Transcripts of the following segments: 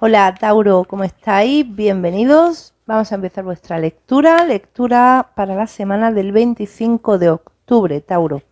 Hola Tauro, ¿cómo estáis? Bienvenidos. Vamos a empezar vuestra lectura. Lectura para la semana del 25 de octubre, Tauro.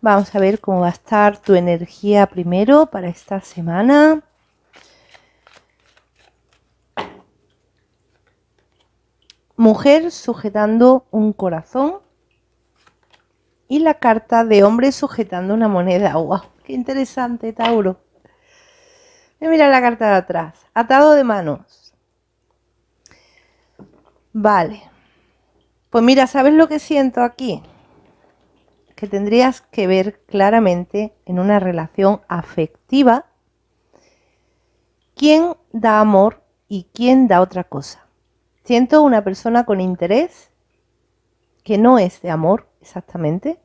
Vamos a ver cómo va a estar tu energía primero para esta semana. Mujer sujetando un corazón. Y la carta de hombre sujetando una moneda. ¡Wow! ¡Qué interesante, Tauro! mira la carta de atrás. Atado de manos. Vale. Pues mira, ¿sabes lo que siento aquí? Que tendrías que ver claramente en una relación afectiva quién da amor y quién da otra cosa. Siento una persona con interés que no es de amor exactamente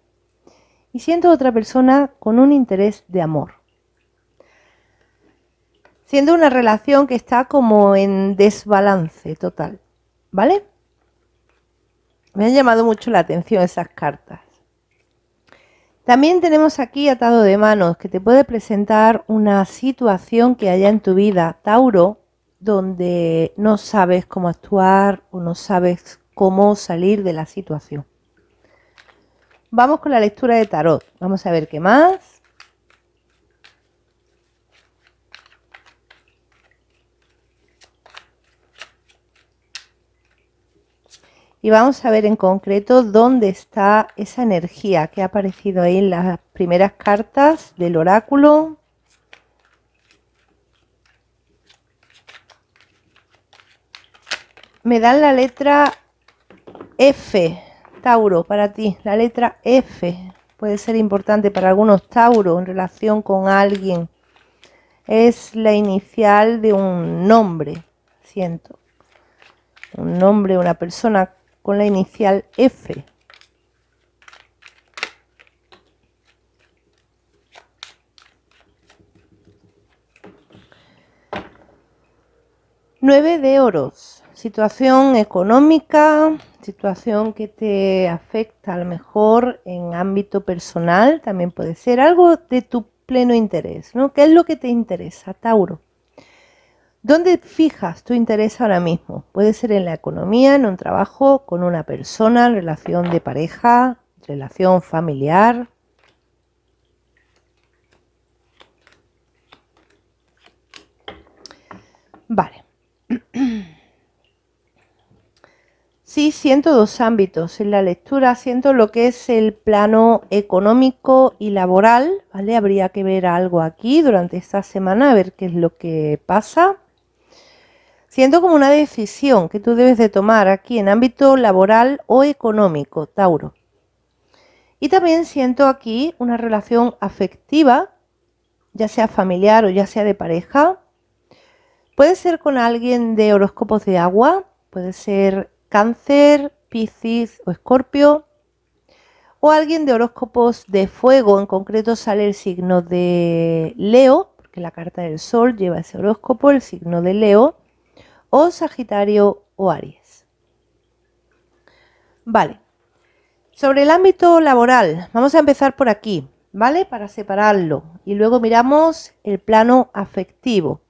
y siento otra persona con un interés de amor siendo una relación que está como en desbalance total, ¿vale? Me han llamado mucho la atención esas cartas. También tenemos aquí atado de manos que te puede presentar una situación que haya en tu vida, Tauro, donde no sabes cómo actuar o no sabes cómo salir de la situación. Vamos con la lectura de tarot. Vamos a ver qué más. y vamos a ver en concreto dónde está esa energía que ha aparecido ahí en las primeras cartas del oráculo. Me dan la letra F, Tauro, para ti, la letra F. Puede ser importante para algunos Tauro en relación con alguien. Es la inicial de un nombre, siento. Un nombre, una persona con la inicial F. 9 de oros, situación económica, situación que te afecta a lo mejor en ámbito personal, también puede ser algo de tu pleno interés, ¿no? ¿Qué es lo que te interesa, Tauro? ¿Dónde fijas tu interés ahora mismo? Puede ser en la economía, en un trabajo, con una persona, relación de pareja, relación familiar. Vale. Sí, siento dos ámbitos. En la lectura siento lo que es el plano económico y laboral, ¿vale? Habría que ver algo aquí durante esta semana, a ver qué es lo que pasa. Siento como una decisión que tú debes de tomar aquí en ámbito laboral o económico, Tauro. Y también siento aquí una relación afectiva, ya sea familiar o ya sea de pareja. Puede ser con alguien de horóscopos de agua, puede ser cáncer, piscis o escorpio, o alguien de horóscopos de fuego, en concreto sale el signo de Leo, porque la carta del sol lleva ese horóscopo, el signo de Leo, o Sagitario o Aries. Vale, sobre el ámbito laboral, vamos a empezar por aquí, ¿vale? Para separarlo y luego miramos el plano afectivo.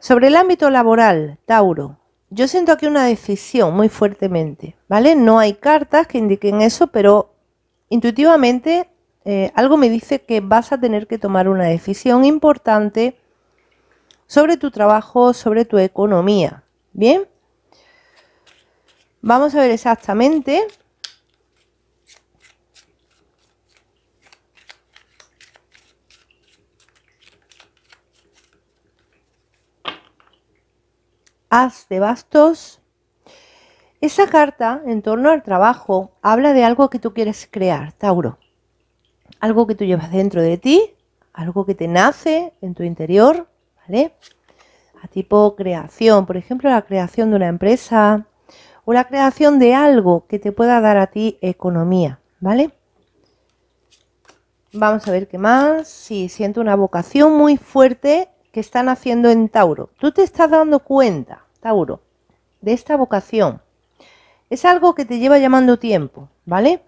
Sobre el ámbito laboral, Tauro, yo siento aquí una decisión muy fuertemente, ¿vale? No hay cartas que indiquen eso, pero intuitivamente eh, algo me dice que vas a tener que tomar una decisión importante sobre tu trabajo, sobre tu economía. Bien, vamos a ver exactamente. haz de bastos. Esa carta en torno al trabajo habla de algo que tú quieres crear, Tauro. Algo que tú llevas dentro de ti, algo que te nace en tu interior, ¿vale? A tipo creación, por ejemplo, la creación de una empresa o la creación de algo que te pueda dar a ti economía, ¿vale? Vamos a ver qué más. Si sí, siento una vocación muy fuerte que están haciendo en Tauro. Tú te estás dando cuenta, Tauro, de esta vocación. Es algo que te lleva llamando tiempo, ¿vale?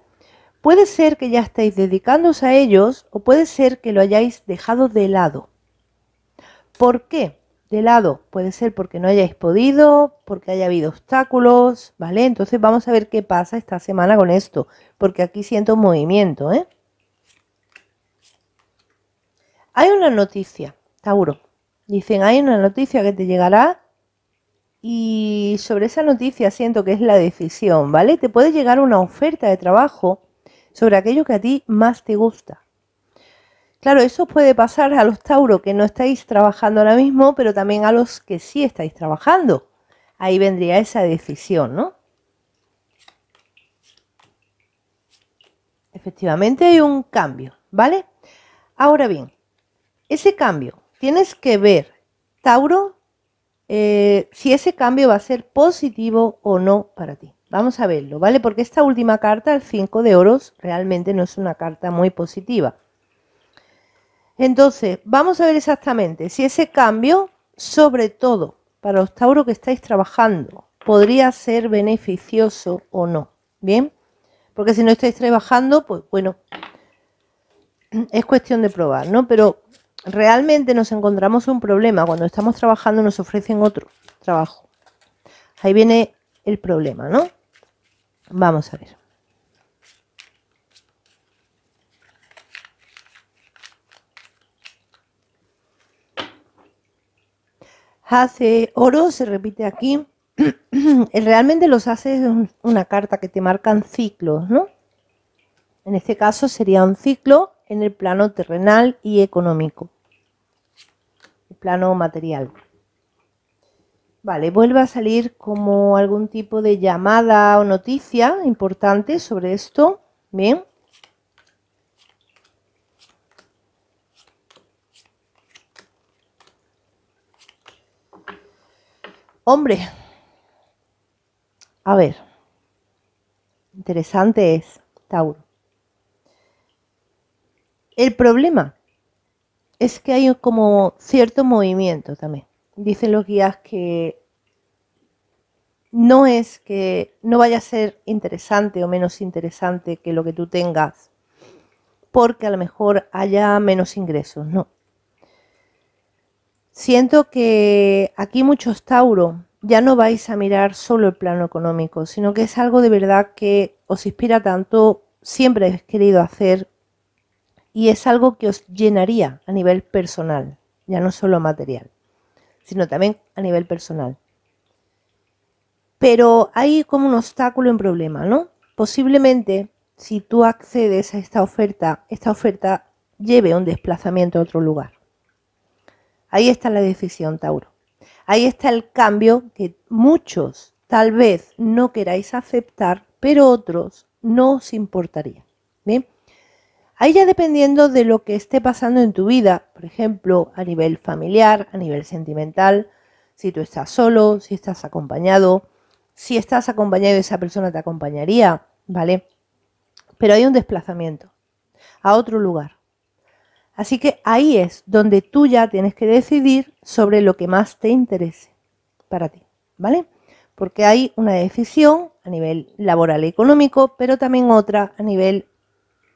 Puede ser que ya estáis dedicándoos a ellos o puede ser que lo hayáis dejado de lado. ¿Por qué? De lado, puede ser porque no hayáis podido, porque haya habido obstáculos, ¿vale? Entonces vamos a ver qué pasa esta semana con esto, porque aquí siento movimiento, ¿eh? Hay una noticia, Tauro. Dicen, hay una noticia que te llegará y sobre esa noticia siento que es la decisión, ¿vale? Te puede llegar una oferta de trabajo sobre aquello que a ti más te gusta. Claro, eso puede pasar a los Tauro que no estáis trabajando ahora mismo, pero también a los que sí estáis trabajando. Ahí vendría esa decisión, ¿no? Efectivamente hay un cambio, ¿vale? Ahora bien, ese cambio, tienes que ver, Tauro, eh, si ese cambio va a ser positivo o no para ti. Vamos a verlo, ¿vale? Porque esta última carta, el 5 de oros, realmente no es una carta muy positiva. Entonces, vamos a ver exactamente si ese cambio, sobre todo para los Tauro que estáis trabajando, podría ser beneficioso o no. Bien, porque si no estáis trabajando, pues bueno, es cuestión de probar, ¿no? Pero realmente nos encontramos un problema. Cuando estamos trabajando, nos ofrecen otro trabajo. Ahí viene el problema, ¿no? Vamos a ver. Hace oro se repite aquí. Eh, realmente los haces una carta que te marcan ciclos, ¿no? En este caso sería un ciclo en el plano terrenal y económico, el plano material. Vale, vuelve a salir como algún tipo de llamada o noticia importante sobre esto. Bien. Hombre, a ver, interesante es, Tauro. El problema es que hay como cierto movimiento también. Dicen los guías que no es que no vaya a ser interesante o menos interesante que lo que tú tengas, porque a lo mejor haya menos ingresos, no. Siento que aquí muchos Tauro ya no vais a mirar solo el plano económico, sino que es algo de verdad que os inspira tanto, siempre habéis querido hacer y es algo que os llenaría a nivel personal, ya no solo material, sino también a nivel personal. Pero hay como un obstáculo, un problema, ¿no? Posiblemente si tú accedes a esta oferta, esta oferta lleve un desplazamiento a otro lugar. Ahí está la decisión, Tauro. Ahí está el cambio que muchos tal vez no queráis aceptar, pero otros no os importaría. Ahí ya dependiendo de lo que esté pasando en tu vida, por ejemplo, a nivel familiar, a nivel sentimental, si tú estás solo, si estás acompañado, si estás acompañado esa persona te acompañaría, ¿vale? Pero hay un desplazamiento a otro lugar. Así que ahí es donde tú ya tienes que decidir sobre lo que más te interese para ti, ¿vale? Porque hay una decisión a nivel laboral y económico, pero también otra a nivel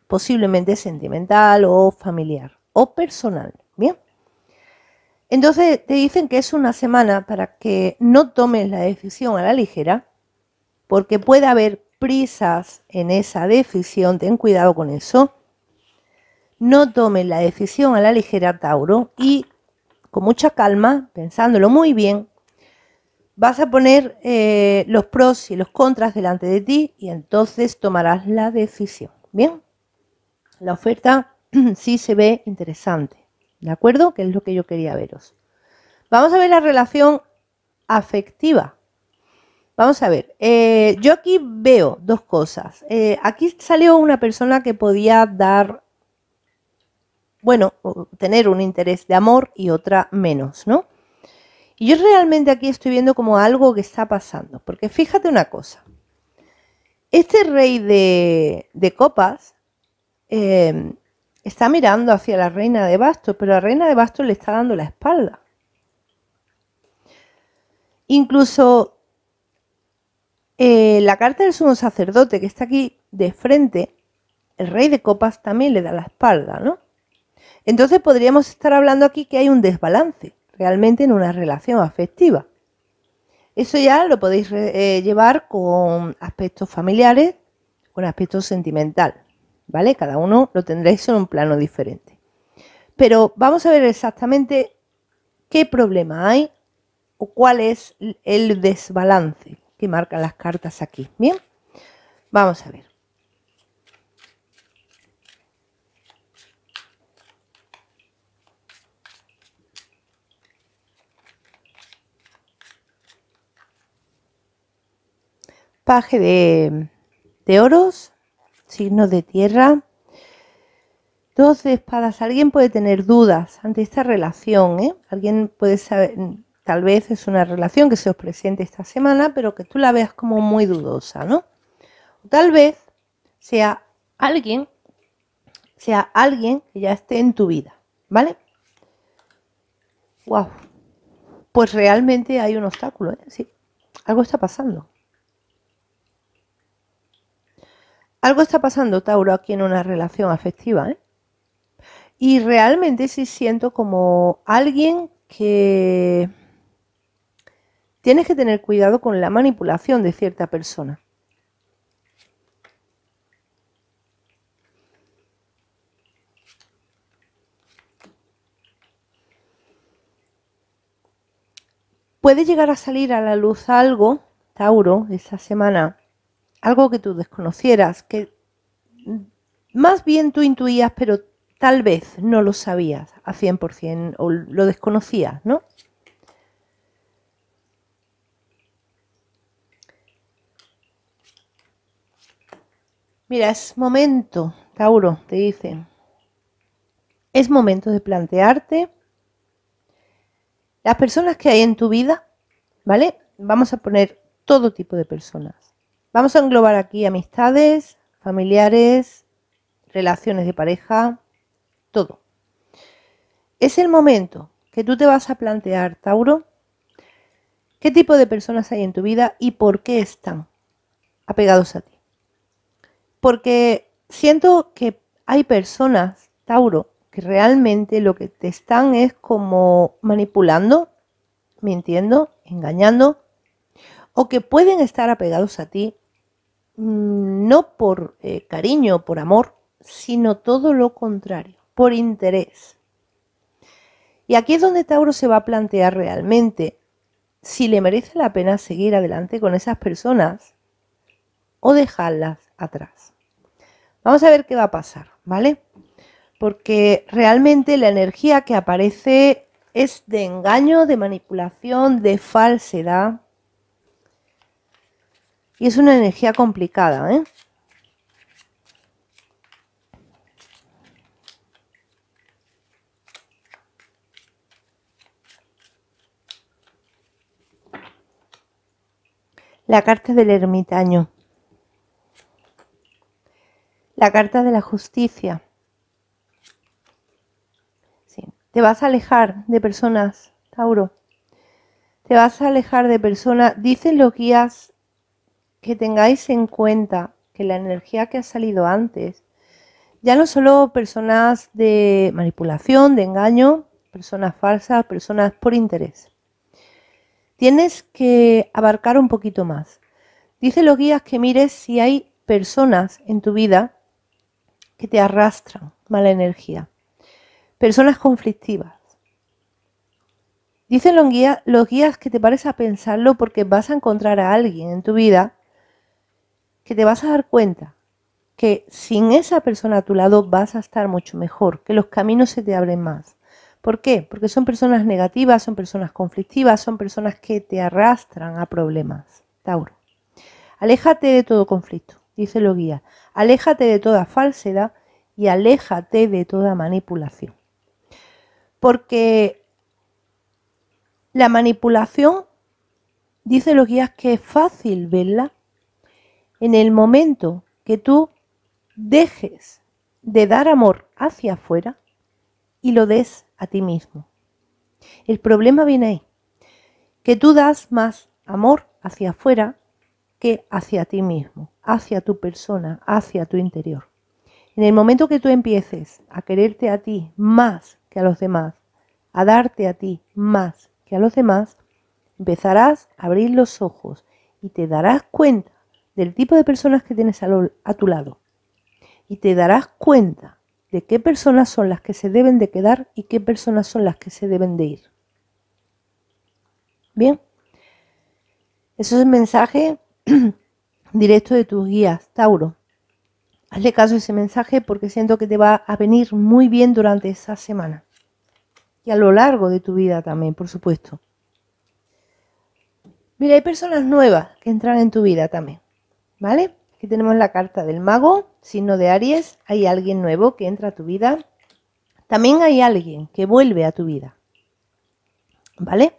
posiblemente sentimental o familiar o personal, ¿bien? Entonces te dicen que es una semana para que no tomes la decisión a la ligera, porque puede haber prisas en esa decisión, ten cuidado con eso, no tomen la decisión a la ligera, Tauro, y con mucha calma, pensándolo muy bien, vas a poner eh, los pros y los contras delante de ti y entonces tomarás la decisión. Bien, la oferta sí se ve interesante, ¿de acuerdo? Que es lo que yo quería veros. Vamos a ver la relación afectiva. Vamos a ver, eh, yo aquí veo dos cosas. Eh, aquí salió una persona que podía dar bueno, tener un interés de amor y otra menos, ¿no? Y yo realmente aquí estoy viendo como algo que está pasando, porque fíjate una cosa, este rey de, copas em, está mirando hacia la reina de bastos, pero la reina de bastos le está dando la espalda. Incluso eh, la carta del sumo sacerdote que está aquí de frente, el rey de copas también le da la espalda, ¿no? Entonces podríamos estar hablando aquí que hay un desbalance realmente en una relación afectiva. Eso ya lo podéis eh, llevar con aspectos familiares, con aspectos sentimental, ¿vale? Cada uno lo tendréis en un plano diferente. Pero vamos a ver exactamente qué problema hay o cuál es el desbalance que marcan las cartas aquí. Bien, vamos a ver. paje de, de oros, signo de tierra. Dos de espadas. Alguien puede tener dudas ante esta relación. ¿eh? Alguien puede saber, tal vez es una relación que se os presente esta semana, pero que tú la veas como muy dudosa, ¿no? Tal vez sea alguien, sea alguien que ya esté en tu vida, ¿vale? ¡Wow! Pues realmente hay un obstáculo, ¿eh? Sí, algo está pasando. Algo está pasando, Tauro, aquí en una relación afectiva, ¿eh? Y realmente sí siento como alguien que tienes que tener cuidado con la manipulación de cierta persona. Puede llegar a salir a la luz algo, Tauro, esta semana, algo que tú desconocieras, que más bien tú intuías, pero tal vez no lo sabías a 100% o lo desconocías, ¿no? Mira, es momento, Tauro, te dice, es momento de plantearte las personas que hay en tu vida, ¿vale? Vamos a poner todo tipo de personas Vamos a englobar aquí amistades, familiares, relaciones de pareja, todo. Es el momento que tú te vas a plantear, Tauro, qué tipo de personas hay en tu vida y por qué están apegados a ti. Porque siento que hay personas, Tauro, que realmente lo que te están es como manipulando, mintiendo, engañando, o que pueden estar apegados a ti Mm, no por eh, cariño, por amor, sino todo lo contrario, por interés. Y aquí es donde Tauro se va a plantear realmente si le merece la pena seguir adelante con esas personas o dejarlas atrás. Vamos a ver qué va a pasar, ¿vale? Porque realmente la energía que aparece es de engaño, de manipulación, de falsedad. Y es una energía complicada, ¿eh? La carta del ermitaño. La carta de la justicia. Sí. Te vas a alejar de personas, Tauro. Te vas a alejar de personas. Dicen los guías que tengáis en cuenta que la energía que ha salido antes, ya no solo personas de manipulación, de engaño, personas falsas, personas por interés. Tienes que abarcar un poquito más. Dice los guías que mires si hay personas en tu vida que te arrastran mala energía, personas conflictivas. Dicen los guías, los guías que te pares a pensarlo porque vas a encontrar a alguien en tu vida que te vas a dar cuenta que sin esa persona a tu lado vas a estar mucho mejor, que los caminos se te abren más. ¿Por qué? Porque son personas negativas, son personas conflictivas, son personas que te arrastran a problemas. Tauro. Aléjate de todo conflicto, dice los guías Aléjate de toda falsedad y aléjate de toda manipulación. Porque la manipulación, dice los guías que es fácil verla, en el momento que tú dejes de dar amor hacia afuera y lo des a ti mismo. El problema viene ahí, que tú das más amor hacia afuera que hacia ti mismo, hacia tu persona, hacia tu interior. En el momento que tú empieces a quererte a ti más que a los demás, a darte a ti más que a los demás, empezarás a abrir los ojos y te darás cuenta del tipo de personas que tienes a, tu lado y te darás cuenta de qué personas son las que se deben de quedar y qué personas son las que se deben de ir. Bien, eso es el mensaje directo de tus guías, Tauro. Hazle caso a ese mensaje porque siento que te va a venir muy bien durante esa semana y a lo largo de tu vida también, por supuesto. Mira, hay personas nuevas que entran en tu vida también. ¿Vale? Aquí tenemos la carta del mago, signo de Aries. Hay alguien nuevo que entra a tu vida. También hay alguien que vuelve a tu vida. ¿Vale?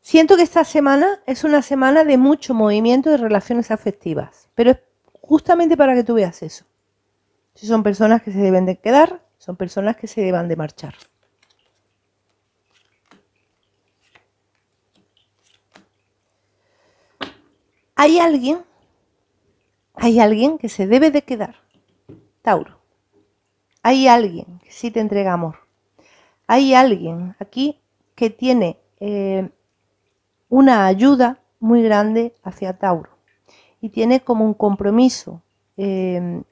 Siento que esta semana es una semana de mucho movimiento de relaciones afectivas, pero es justamente para que tú veas eso. Si son personas que se deben de quedar, son personas que se deben de marchar. Hay alguien hay alguien que se debe de quedar. Tauro. Hay alguien que sí te entrega amor. Hay alguien aquí que tiene eh, una ayuda muy grande hacia Tauro y tiene como un compromiso eh,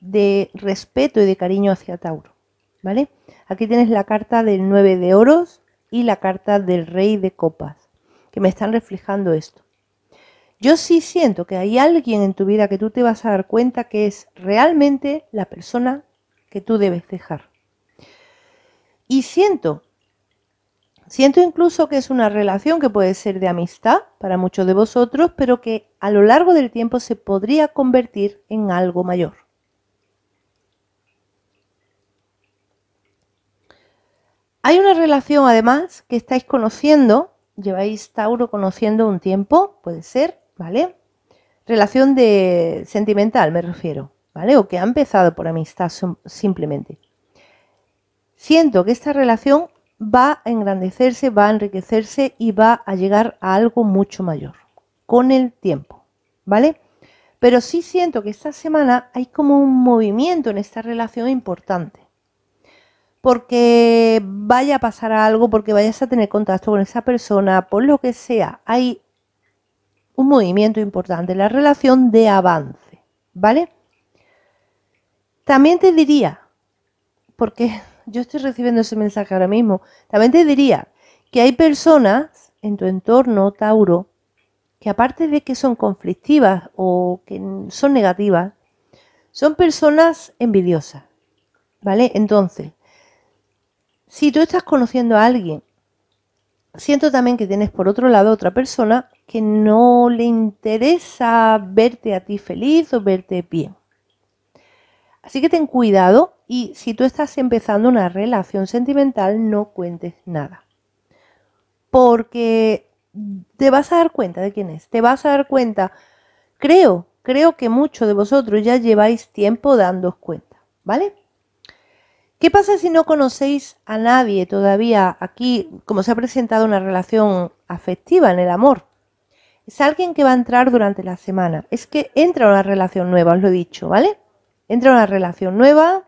de respeto y de cariño hacia Tauro. ¿Vale? Aquí tienes la carta del 9 de oros y la carta del rey de copas, que me están reflejando esto. Yo sí siento que hay alguien en tu vida que tú te vas a dar cuenta que es realmente la persona que tú debes dejar. Y siento, siento incluso que es una relación que puede ser de amistad para muchos de vosotros, pero que a lo largo del tiempo se podría convertir en algo mayor. Hay una relación además que estáis conociendo, lleváis Tauro conociendo un tiempo, puede ser, ¿vale? Relación de sentimental, me refiero, ¿vale? O que ha empezado por amistad simplemente. Siento que esta relación va a engrandecerse, va a enriquecerse y va a llegar a algo mucho mayor con el tiempo, ¿vale? Pero sí siento que esta semana hay como un movimiento en esta relación importante. Porque vaya a pasar algo, porque vayas a tener contacto con esa persona, por lo que sea, hay un movimiento importante, la relación de avance, ¿vale? También te diría, porque yo estoy recibiendo ese mensaje ahora mismo, también te diría que hay personas en tu entorno, Tauro, que aparte de que son conflictivas o que son negativas, son personas envidiosas, ¿vale? Entonces, si tú estás conociendo a alguien, siento también que tienes por otro lado otra persona que no le interesa verte a ti feliz o verte bien. Así que ten cuidado y si tú estás empezando una relación sentimental no cuentes nada. Porque te vas a dar cuenta de quién es, te vas a dar cuenta, creo, creo que muchos de vosotros ya lleváis tiempo dándos cuenta, ¿vale? ¿Qué pasa si no conocéis a nadie todavía aquí, como se ha presentado una relación afectiva en el amor? Es alguien que va a entrar durante la semana. Es que entra una relación nueva, os lo he dicho, ¿vale? Entra una relación nueva.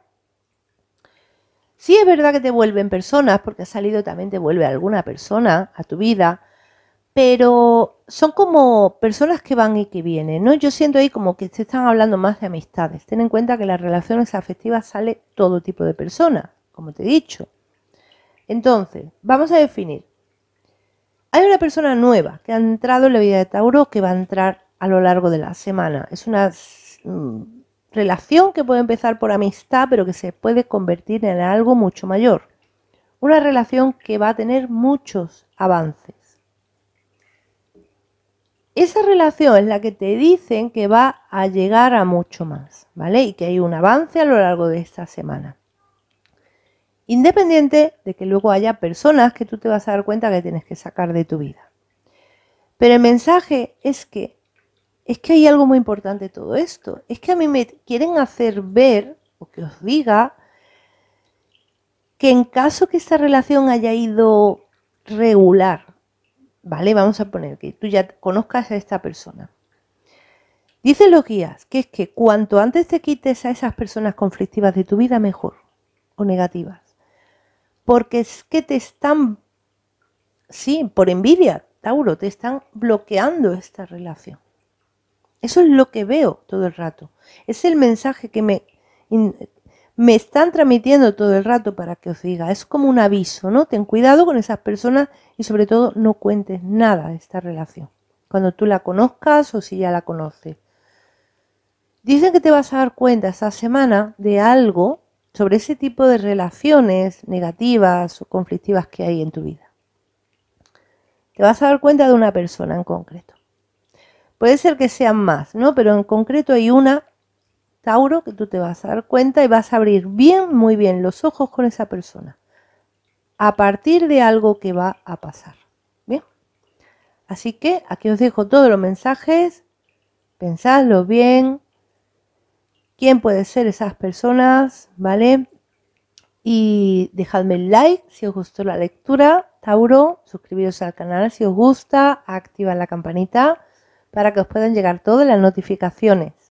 Sí es verdad que te vuelven personas, porque ha salido también te vuelve alguna persona a tu vida, pero son como personas que van y que vienen, ¿no? Yo siento ahí como que te están hablando más de amistades. Ten en cuenta que en las relaciones afectivas sale todo tipo de personas, como te he dicho. Entonces, vamos a definir hay una persona nueva que ha entrado en la vida de Tauro que va a entrar a lo largo de la semana. Es una mm, relación que puede empezar por amistad, pero que se puede convertir en algo mucho mayor. Una relación que va a tener muchos avances. Esa relación es la que te dicen que va a llegar a mucho más, ¿vale? Y que hay un avance a lo largo de esta semana. Independiente de que luego haya personas que tú te vas a dar cuenta que tienes que sacar de tu vida. Pero el mensaje es que es que hay algo muy importante todo esto. Es que a mí me quieren hacer ver, o que os diga, que en caso que esta relación haya ido regular, ¿vale? Vamos a poner que tú ya conozcas a esta persona. Dicen los guías que es que cuanto antes te quites a esas personas conflictivas de tu vida, mejor, o negativas porque es que te están, sí, por envidia, Tauro, te están bloqueando esta relación. Eso es lo que veo todo el rato. Es el mensaje que me, me están transmitiendo todo el rato para que os diga. Es como un aviso, ¿no? Ten cuidado con esas personas y sobre todo no cuentes nada de esta relación. Cuando tú la conozcas o si ya la conoces. Dicen que te vas a dar cuenta esta semana de algo sobre ese tipo de relaciones negativas o conflictivas que hay en tu vida. Te vas a dar cuenta de una persona en concreto. Puede ser que sean más, ¿no? Pero en concreto hay una, Tauro, que tú te vas a dar cuenta y vas a abrir bien, muy bien los ojos con esa persona. A partir de algo que va a pasar. Bien. Así que aquí os dejo todos los mensajes. Pensadlo bien, quién puede ser esas personas, ¿vale? Y dejadme el like si os gustó la lectura, Tauro, suscribiros al canal si os gusta, activa la campanita para que os puedan llegar todas las notificaciones.